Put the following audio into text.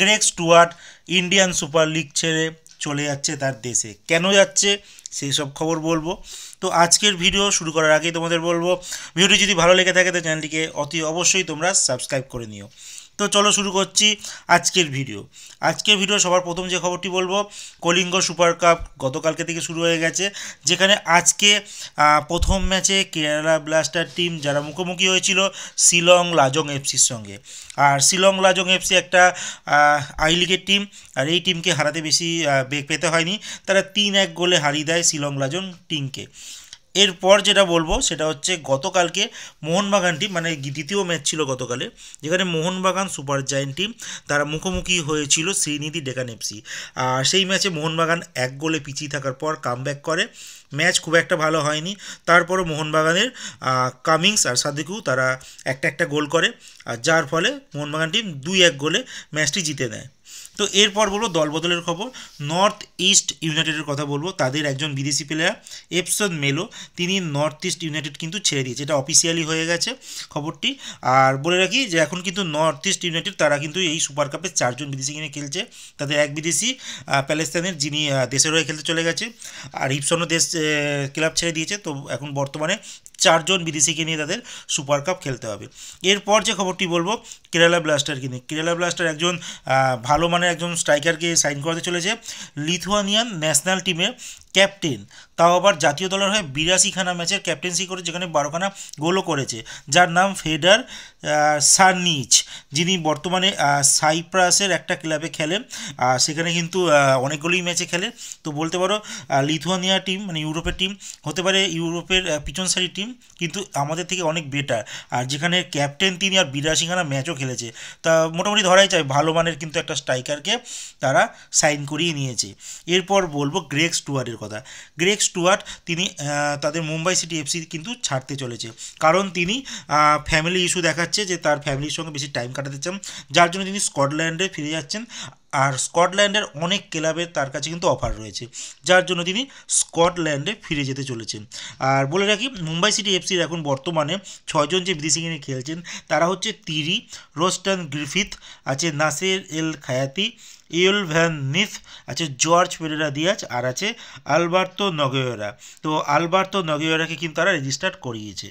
গ্রেক Stewart Indian Super League ছেড়ে চলে যাচ্ছে তার দেশে কেন যাচ্ছে সেই সব খবর বলবো তো আজকের ভিডিও শুরু করার আগেই তোমাদের বলবো ভিডিওটি যদি ভালো লেগে থাকে তো চ্যানেলটিকে অতি অবশ্যই তোমরা সাবস্ক্রাইব করে নিও তো চলো শুরু করছি আজকের ভিডিও আজকের ভিডিও সবার প্রথম যে খবরটি বলবো কলিঙ্গ সুপার কাপ গতকালকে থেকে শুরু হয়ে গেছে যেখানে আজকে প্রথম ম্যাচে কেরালা ব্লাস্টার টিম যারা মুখোমুখি হয়েছিল শিলং লাজং এফসির সঙ্গে আর শিলং লাজং এফসি একটা আই লিগের টিম আর এই টিমকে হারাতে বেশি বেগ পেতে হয়নি তারা তিন এক গোলে হারিয়ে দেয় শিলং লাজং টিমকে এরপর যেটা বলবো সেটা হচ্ছে গতকালকে মোহনবাগান টিম মানে দ্বিতীয় ম্যাচ ছিল গতকালে যেখানে মোহনবাগান সুপার জায়েন্ট টিম তারা মুখোমুখি হয়েছিল শ্রীনিধি ডেকান এফসি আর সেই ম্যাচে মোহনবাগান এক গোলে পিছিয়ে থাকার পর কামব্যাক করে ম্যাচ খুব একটা ভালো হয়নি তারপরও মোহনবাগানের কামিংস আর সাদিকু তারা একটা একটা গোল করে আর যার ফলে মোহনবাগান টিম দুই এক গোলে ম্যাচটি জিতে নেয় তো এরপর বলবো দলবদলের খবর নর্থ ইস্ট ইউনাইটেডের কথা বলবো তাদের একজন বিদেশি প্লেয়ার এপসন মেলো তিনি নর্থ ইস্ট ইউনাইটেড কিন্তু ছেড়ে দিয়েছে এটা অফিসিয়ালি হয়ে গেছে খবরটি আর বলে রাখি যে এখন কিন্তু নর্থ ইস্ট ইউনাইটেড তারা কিন্তু এই সুপার কাপে চারজন বিদেশি কিনে খেলছে তাদের এক বিদেশি প্যালেস্তানের যিনি দেশের হয়ে খেলতে চলে গেছে আর ইপসনও দেশ ক্লাব ছেড়ে দিয়েছে তো এখন বর্তমানে চারজন বিদেশিকে নিয়ে তাদের সুপার কাপ খেলতে হবে এরপর যে খবরটি বলবো কেরালা ব্লাস্টারকে নিয়ে কেরালা ব্লাস্টার একজন ভালো মানের একজন স্ট্রাইকারকে সাইন করাতে চলেছে লিথুয়ানিয়ান ন্যাশনাল টিমে ক্যাপ্টেন তাও আবার জাতীয় দলের হয়ে বিরাশিখানা ম্যাচের ক্যাপ্টেন্সি করে যেখানে বারোখানা গোলও করেছে যার নাম ফেডার সার্নিচ যিনি বর্তমানে সাইপ্রাসের একটা ক্লাবে খেলেন সেখানে কিন্তু অনেকগুলোই ম্যাচে খেলেন তো বলতে পারো লিথুয়ানিয়া টিম মানে ইউরোপের টিম হতে পারে ইউরোপের পিছন সারি টিম কিন্তু আমাদের থেকে অনেক বেটার আর যেখানে ক্যাপ্টেন তিনি আর বিরাশিখানা ম্যাচও খেলেছে তা মোটামুটি ধরাই যায় ভালো মানের কিন্তু একটা স্ট্রাইকারকে তারা সাইন করিয়ে নিয়েছে এরপর বলবো গ্রেক স্টুয়ারের কথা কথা গ্রেক স্টুয়ার্ট তিনি তাদের মুম্বাই সিটি এফসি কিন্তু ছাড়তে চলেছে কারণ তিনি ফ্যামিলি ইস্যু দেখাচ্ছে যে তার ফ্যামিলির সঙ্গে বেশি টাইম কাটাতে চান যার জন্য তিনি স্কটল্যান্ডে ফিরে যাচ্ছেন আর স্কটল্যান্ডের অনেক ক্লাবে তার কাছে কিন্তু অফার রয়েছে যার জন্য তিনি স্কটল্যান্ডে ফিরে যেতে চলেছেন আর বলে রাখি মুম্বাই সিটি এফসির এখন বর্তমানে ছয়জন যে বিদেশি কিনে খেলছেন তারা হচ্ছে তিরি রোস্টান গ্রিফিথ আছে নাসের এল খায়াতি ইউল ভ্যান নিফ আছে জর্জ পেরেরা দিয়াজ আর আছে আলবার্তো নগেয়রা তো আলবার্তো নগেয়রাকে কিন্তু তারা রেজিস্টার করিয়েছে